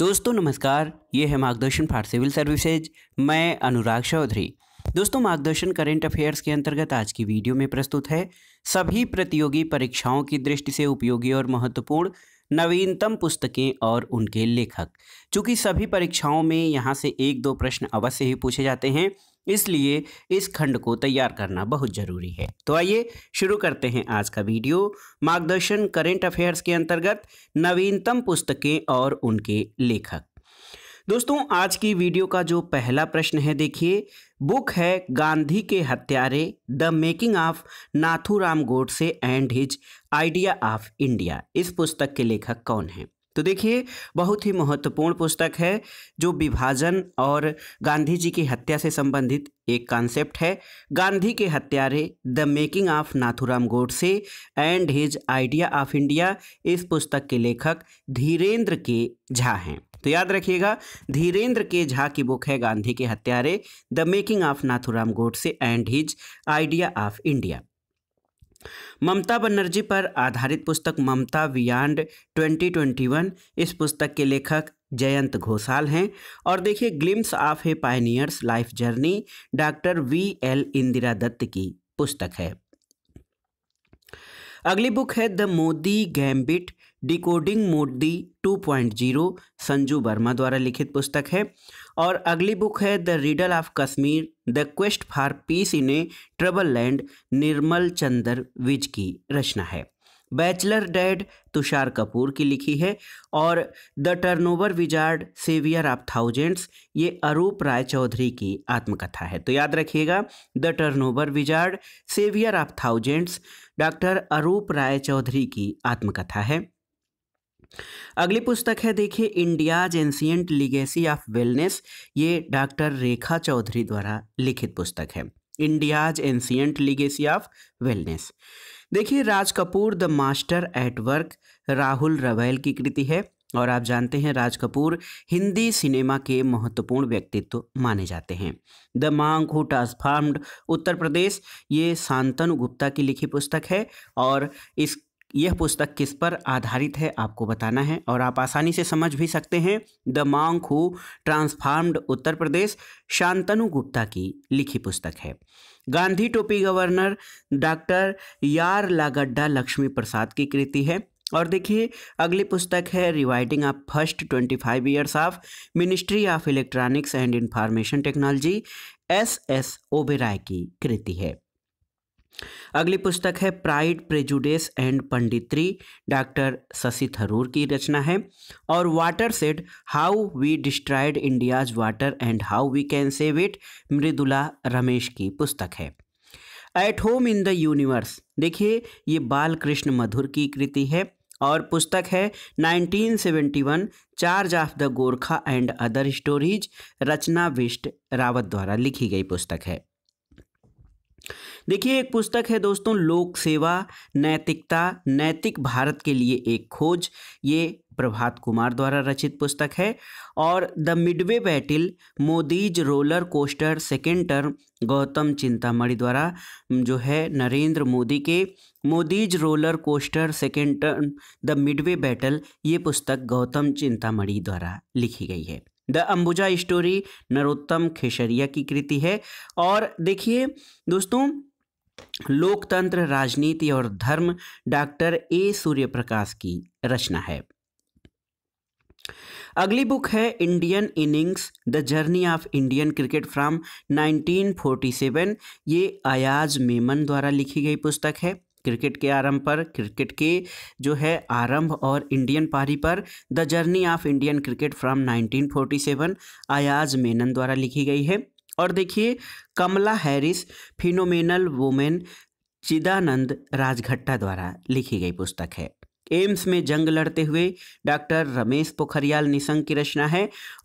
दोस्तों नमस्कार ये है मार्गदर्शन फॉर सिविल सर्विसेज मैं अनुराग चौधरी दोस्तों मार्गदर्शन करेंट अफेयर्स के अंतर्गत आज की वीडियो में प्रस्तुत है सभी प्रतियोगी परीक्षाओं की दृष्टि से उपयोगी और महत्वपूर्ण नवीनतम पुस्तकें और उनके लेखक चूँकि सभी परीक्षाओं में यहाँ से एक दो प्रश्न अवश्य ही पूछे जाते हैं इसलिए इस खंड को तैयार करना बहुत ज़रूरी है तो आइए शुरू करते हैं आज का वीडियो मार्गदर्शन करेंट अफेयर्स के अंतर्गत नवीनतम पुस्तकें और उनके लेखक दोस्तों आज की वीडियो का जो पहला प्रश्न है देखिए बुक है गांधी के हत्यारे the making of Nathuram Godse and his idea of India इस पुस्तक के लेखक कौन हैं तो देखिए बहुत ही महत्वपूर्ण पुस्तक है जो विभाजन और गांधी जी की हत्या से संबंधित एक कॉन्सेप्ट है गांधी के हत्यारे the making of Nathuram Godse and his idea of India इस पुस्तक के लेखक धीरेन्द्र के झा हैं तो याद रखिएगा धीरेन्द्र के झा की बुक है गांधी के हत्यारे the making of Nathuram Godse and his idea of India Mamata Banerjee पर आधारित पुस्तक ममता बियॉन्ड 2021 इस पुस्तक के लेखक जयंत घोषाल हैं और देखिए glimpse of a pioneer's life journey doctor V L Indira Dutt की पुस्तक है अगली बुक है the Modi gambit decoding Modi 2.0 Sanju Verma द्वारा लिखित पुस्तक है और अगली बुक है the riddle of Kashmir the quest for peace in a troubled land Nirmal Chandra Vij की रचना है बैचलर डैड तुषार कपूर की लिखी है और the turnover wizard saviour of thousands ये अरूप राय चौधरी की आत्मकथा है तो याद रखिएगा the turnover wizard saviour of thousands doctor Arup Roy Choudhury की आत्मकथा है अगली पुस्तक है देखिए India's ancient legacy of wellness ये डॉक्टर रेखा चौधरी द्वारा लिखित पुस्तक है India's ancient legacy of wellness देखिए Raj Kapoor the master at work Rahul Rawail की कृति है और आप जानते हैं राज कपूर हिंदी सिनेमा के महत्वपूर्ण व्यक्तित्व माने जाते हैं द मांग हु ट्रांसफार्म्ड उत्तर प्रदेश ये शांतनु गुप्ता की लिखी पुस्तक है और इस यह पुस्तक किस पर आधारित है आपको बताना है और आप आसानी से समझ भी सकते हैं the monk who transformed Uttar Pradesh Shantanu Gupta की लिखी पुस्तक है गांधी टोपी गवर्नर डॉक्टर यार लागड्डा लक्ष्मी प्रसाद की कृति है और देखिए अगली पुस्तक है rewriting of first twenty five years of ministry of electronics and information technology S S Oberoi की कृति है अगली पुस्तक है pride prejudice and punditry doctor Shashi Tharoor की रचना है और watershed how we destroyed India's water and how we can save it Mridula Ramesh की पुस्तक है at home in the universe देखिए ये बाल कृष्ण मधुर की कृति है और पुस्तक है 1971 charge of the Gorkha and other stories Rachna Bisht Rawat द्वारा लिखी गई पुस्तक है देखिए एक पुस्तक है दोस्तों लोक सेवा नैतिकता नैतिक भारत के लिए एक खोज ये प्रभात कुमार द्वारा रचित पुस्तक है और the midway battle Modi's roller coaster second term Gautam Chintamani द्वारा जो है नरेंद्र मोदी के Modi's roller coaster second term the midway battle ये पुस्तक गौतम चिंतामणि द्वारा लिखी गई है द अंबुजा स्टोरी नरोत्तम खेसरिया की कृति है और देखिए दोस्तों लोकतंत्र राजनीति और धर्म डॉक्टर ए सूर्यप्रकाश की रचना है अगली बुक है Indian innings the journey of Indian cricket from 1947 ये अयाज मेमन द्वारा लिखी गई पुस्तक है क्रिकेट के आरंभ पर क्रिकेट के जो है आरंभ और इंडियन पारी पर the journey of Indian cricket from 1947 Ayaz Menon द्वारा लिखी गई है और देखिए Kamala Harris phenomenal women Chidanand Rajghatta द्वारा लिखी गई पुस्तक है एम्स में जंग लड़ते हुए डॉक्टर रमेश पोखरियाल निशंक की रचना है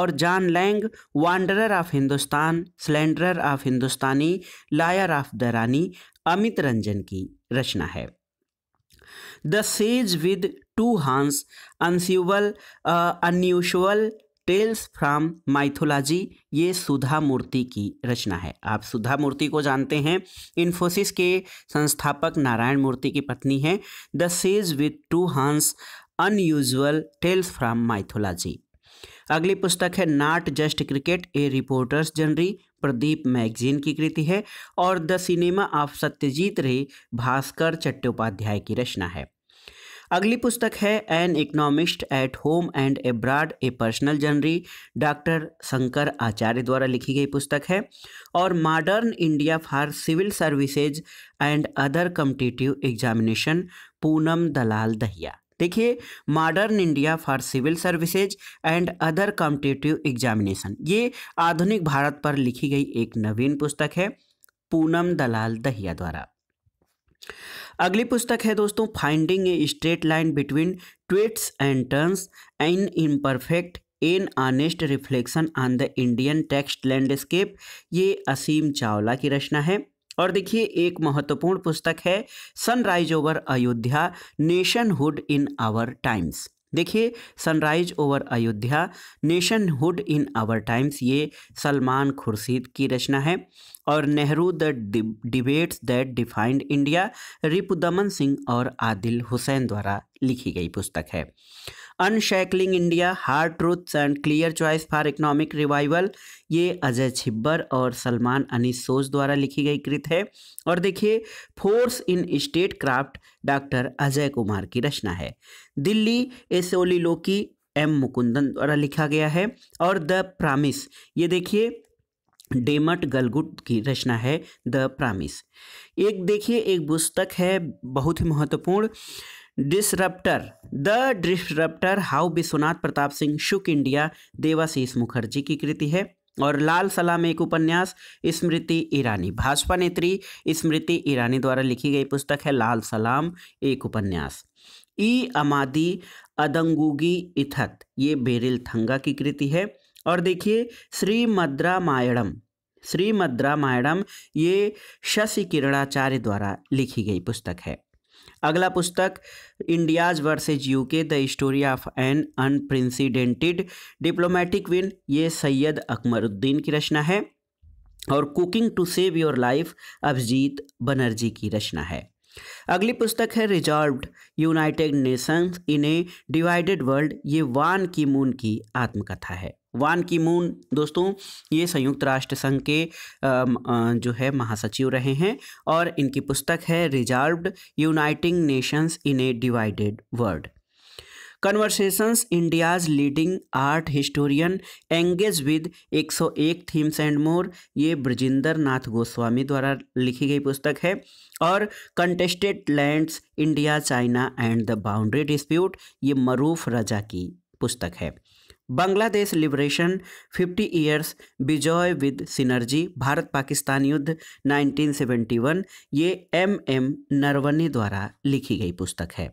और John Lang wanderer of Hindustan slanderer of Hindustani lawyer of the Rani Amit Ranjan की रचना है the sage with two horns unusual unusual tales from mythology ये सुधा मूर्ति की रचना है आप सुधा मूर्ति को जानते हैं इन्फोसिस के संस्थापक नारायण मूर्ति की पत्नी है the sage with two horns unusual tales from mythology अगली पुस्तक है not just cricket a reporter's जनरी प्रदीप मैगजीन की कृति है और द सिनेमा ऑफ सत्यजीत रे भास्कर चट्टोपाध्याय की रचना है अगली पुस्तक है an economist at home and abroad a personal जनरी डॉक्टर शंकर आचार्य द्वारा लिखी गई पुस्तक है और modern India for civil services and other competitive examination Poonam Dalal Dahiya देखिए modern India for civil services and other competitive examination ये आधुनिक भारत पर लिखी गई एक नवीन पुस्तक है पूनम दलाल दहिया द्वारा अगली पुस्तक है दोस्तों finding a straight line between twists and turns an imperfect an honest reflection on the Indian text landscape ये असीम चावला की रचना है और देखिए एक महत्वपूर्ण पुस्तक है sunrise over Ayodhya nationhood in our times देखिए sunrise over Ayodhya nationhood in our times ये सलमान खुर्शीद की रचना है और Nehru the debates that defined India Ripudaman Singh और आदिल हुसैन द्वारा लिखी गई पुस्तक है unshackling India hard truths and clear choice for economic revival ये अजय छिब्बर और सलमान अनी सोज द्वारा लिखी गई कृत है और देखिए force in statecraft doctor Ajay Kumar की रचना है दिल्ली एसोलीलोकी एम मुकुंदन द्वारा लिखा गया है और द प्रामिस ये देखिए डेमट गलगुट की रचना है द प्रामिस एक देखिए एक पुस्तक है बहुत ही महत्वपूर्ण disruptor the disruptor how Vishwanath Pratap Singh shook India Debashish Mukherjee की कृति है और लाल सलाम एक उपन्यास स्मृति ईरानी भाजपा नेत्री स्मृति ईरानी द्वारा लिखी गई पुस्तक है लाल सलाम एक उपन्यास ई अमादी अदंगुगी इथत ये बेरिल थंगा की कृति है और देखिए श्री मद्रा मायणम श्री मद्रा मायणम ये शशि किरणाचार्य द्वारा लिखी गई पुस्तक है अगला पुस्तक India's versus UK the story of an unprecedented diplomatic win ये सैयद अकमरुद्दीन की रचना है और cooking to save your life Abhijit Banerjee की रचना है अगली पुस्तक है resolve United Nations in a divided world ये वान की मून की आत्मकथा है वान की मून दोस्तों ये संयुक्त राष्ट्र संघ के जो है महासचिव रहे हैं और इनकी पुस्तक है resolve uniting nations in a divided world conversations India's leading art historian engage with 101 themes and more ये ब्रजिंदर नाथ गोस्वामी द्वारा लिखी गई पुस्तक है और contested lands India China and the boundary dispute ये मरूफ रजा की पुस्तक है Bangladesh liberation 50 years Vijay with synergy Bharat Pakistan युद्ध 1971 ये एम एम नरवने द्वारा लिखी गई पुस्तक है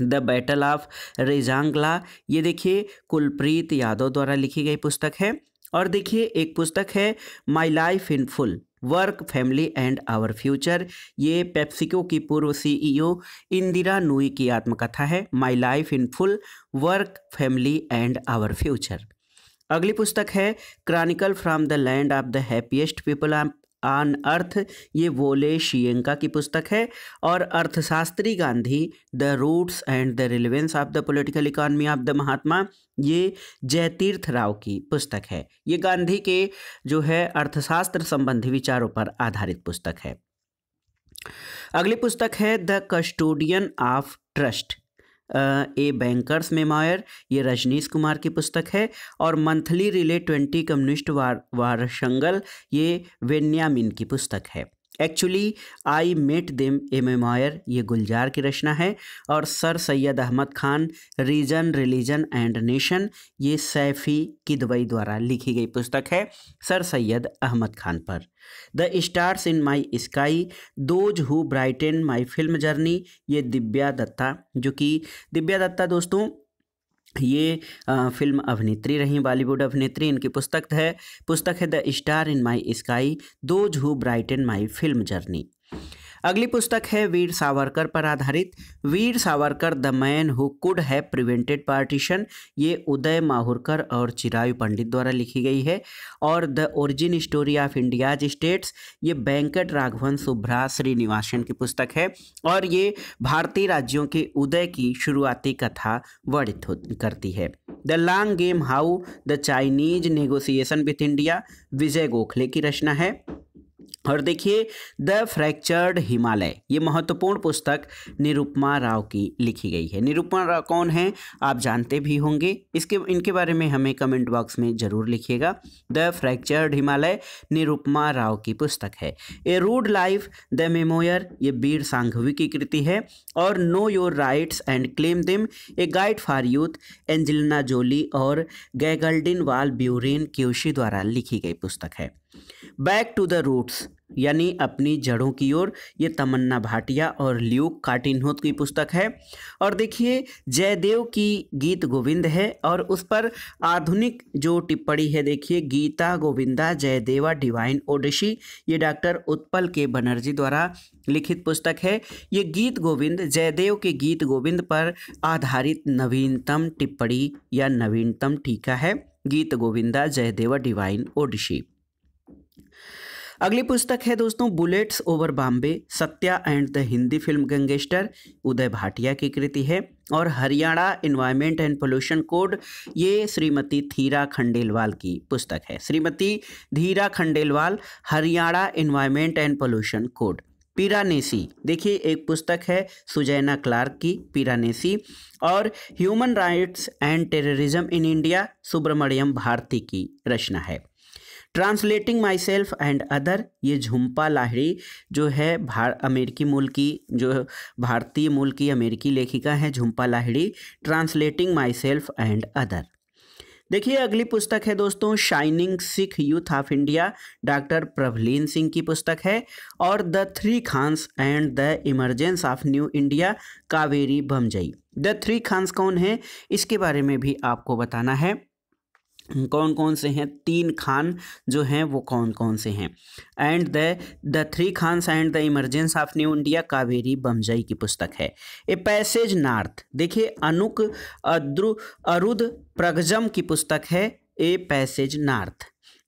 द बैटल ऑफ रेजांगला ये देखिए कुलप्रीत यादव द्वारा लिखी गई पुस्तक है और देखिए एक पुस्तक है my life in full work family and our future ये पेप्सिको की पूर्व सीईओ e इंदिरा नूई की आत्मकथा है my life in full work family and our future अगली पुस्तक है chronicle from the land of the happiest people on earth ये वोले शियंका की पुस्तक है और अर्थशास्त्री Gandhi the roots and the relevance of the political economy of the Mahatma ये जयतीर्थ राव की पुस्तक है ये गांधी के जो है अर्थशास्त्र संबंधी विचारों पर आधारित पुस्तक है अगली पुस्तक है the custodian of trust a bankers memoir ये रजनीश कुमार की पुस्तक है और monthly relay twenty communist war वारशंगल ये वेन्यामिन की पुस्तक है actually I met them a memoir ये गुलजार की रचना है और sir Syed Ahmad Khan reason religion and nation ये सैफ़ी की दुबई द्वारा लिखी गई पुस्तक है सर सैयद अहमद खान पर the stars in my sky those who brightened my film journey ये दिव्या दत्ता जो कि दिव्या दत्ता दोस्तों ये फिल्म अभिनेत्री रहीं बॉलीवुड अभिनेत्री इनकी पुस्तक है पुस्तक है the star in my sky those who brighten my film journey अगली पुस्तक है वीर सावरकर पर आधारित Veer Savarkar the man who could have prevented partition ये उदय माहुरकर और चिरायु पंडित द्वारा लिखी गई है और the origin story of India's states ये वेंकट राघवन सुभ्रा श्रीनिवासन की पुस्तक है और ये भारतीय राज्यों के उदय की शुरुआती कथा वर्णित करती है the long game how the Chinese negotiation with India Vijay Gokhale की रचना है और देखिए द फ्रैक्चर्ड हिमालय ये महत्वपूर्ण पुस्तक निरुपमा राव की लिखी गई है निरुपमा राव कौन है आप जानते भी होंगे इसके इनके बारे में हमें कमेंट बॉक्स में ज़रूर लिखिएगा द फ्रैक्चर्ड हिमालय निरुपमा राव की पुस्तक है a rude life the memoir ये बीर सांघवी की कृति है और know your rights and claim them a guide for youth Angelina Jolie और गैगल्डिन वाल ब्यूरेन क्यूशी द्वारा लिखी गई पुस्तक है बैक टू द रूट्स यानी अपनी जड़ों की ओर ये तमन्ना भाटिया और ल्यूक कार्टिनहोत की पुस्तक है और देखिए जयदेव की गीत गोविंद है और उस पर आधुनिक जो टिप्पणी है देखिए गीता गोविंदा जयदेवा डिवाइन ओडिशी ये डॉक्टर उत्पल के बनर्जी द्वारा लिखित पुस्तक है ये गीत गोविंद जयदेव के गीत गोविंद पर आधारित नवीनतम टिप्पणी या नवीनतम टीका है गीत गोविंदा जयदेवा डिवाइन ओडिशी अगली पुस्तक है दोस्तों bullets over Bombay Satya and the Hindi film gangster Uday Bhatia की कृति है और Haryana environment and pollution code ये श्रीमती धीरा खंडेलवाल की पुस्तक है Shrimati Dhira Khandelwal Haryana environment and pollution code Piranesi देखिए एक पुस्तक है सुजैना क्लार्क की पीरानेसी और human rights and terrorism in India Subramaniam Bharti की रचना है translating my self and other ये झुम्पा लाहिड़ी जो है भार अमेरिकी मूल की जो भारतीय मूल की अमेरिकी लेखिका है Jhumpa Lahiri translating my self and other देखिए अगली पुस्तक है दोस्तों shining Sikh youth of India doctor Prabhleen Singh की पुस्तक है और the three Khans and the emergence of new India Kaveri Bamzai the three Khans कौन है इसके बारे में भी आपको बताना है कौन कौन से हैं तीन खान जो हैं वो कौन कौन से हैं and the the three Khans and the emergence of new India Kaveri Bamzai की पुस्तक है ए पैसेज नार्थ देखिए अनुक अद्रु अरुद प्रगजम की पुस्तक है a passage north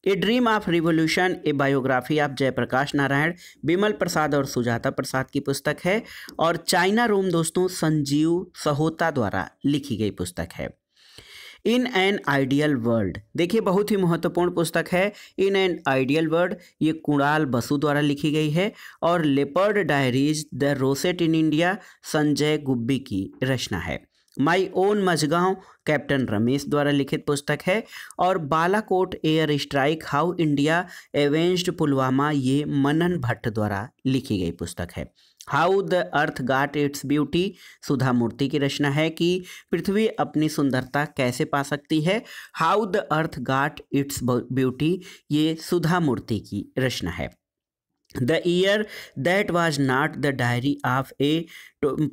a dream of revolution a biography of Jayaprakash Narayan Bimal Prasad और सुजाता प्रसाद की पुस्तक है और चाइना रूम दोस्तों संजीव सहोता द्वारा लिखी गई पुस्तक है इन एन आइडियल वर्ल्ड देखिए बहुत ही महत्वपूर्ण पुस्तक है इन एन आइडियल वर्ल्ड ये कुणाल बसु द्वारा लिखी गई है और leopard diaries the rosette in India Sanjay Gubbi की रचना है my own Mazagon captain Ramesh द्वारा लिखित पुस्तक है और Balakot air strike how India avenged Pulwama ये मनन भट्ट द्वारा लिखी गई पुस्तक है how the earth got its beauty Sudha Murty की रचना है कि पृथ्वी अपनी सुंदरता कैसे पा सकती है how the earth got its beauty ये सुधा मूर्ति की रचना है the year that was not the diary of a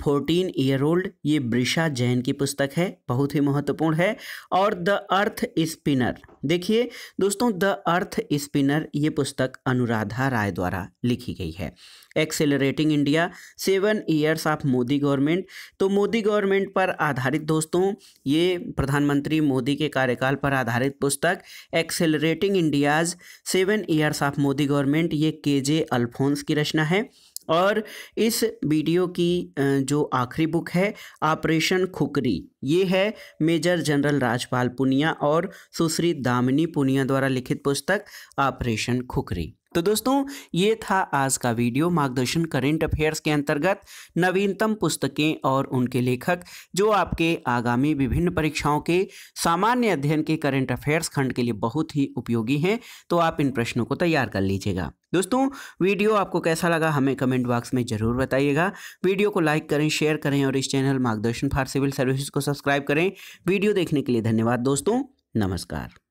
fourteen year old ये ब्रिशा जैन की पुस्तक है बहुत ही महत्वपूर्ण है और द अर्थ स्पिनर देखिए दोस्तों द अर्थ स्पिनर ये पुस्तक अनुराधा राय द्वारा लिखी गई है accelerating India seven years of Modi government तो मोदी गवर्नमेंट पर आधारित दोस्तों ये प्रधानमंत्री मोदी के कार्यकाल पर आधारित पुस्तक accelerating India's seven years of Modi government ये के जे अल्फोंस की रचना है और इस वीडियो की जो आखिरी बुक है ऑपरेशन खुकरी ये है मेजर जनरल राजपाल पुनिया और सुश्री दामिनी पुनिया द्वारा लिखित पुस्तक ऑपरेशन खुकरी तो दोस्तों ये था आज का वीडियो मार्गदर्शन करेंट अफेयर्स के अंतर्गत नवीनतम पुस्तकें और उनके लेखक जो आपके आगामी विभिन्न परीक्षाओं के सामान्य अध्ययन के करेंट अफेयर्स खंड के लिए बहुत ही उपयोगी हैं तो आप इन प्रश्नों को तैयार कर लीजिएगा दोस्तों वीडियो आपको कैसा लगा हमें कमेंट बॉक्स में ज़रूर बताइएगा वीडियो को लाइक करें शेयर करें और इस channel Margdarshan for civil services को सब्सक्राइब करें वीडियो देखने के लिए धन्यवाद दोस्तों नमस्कार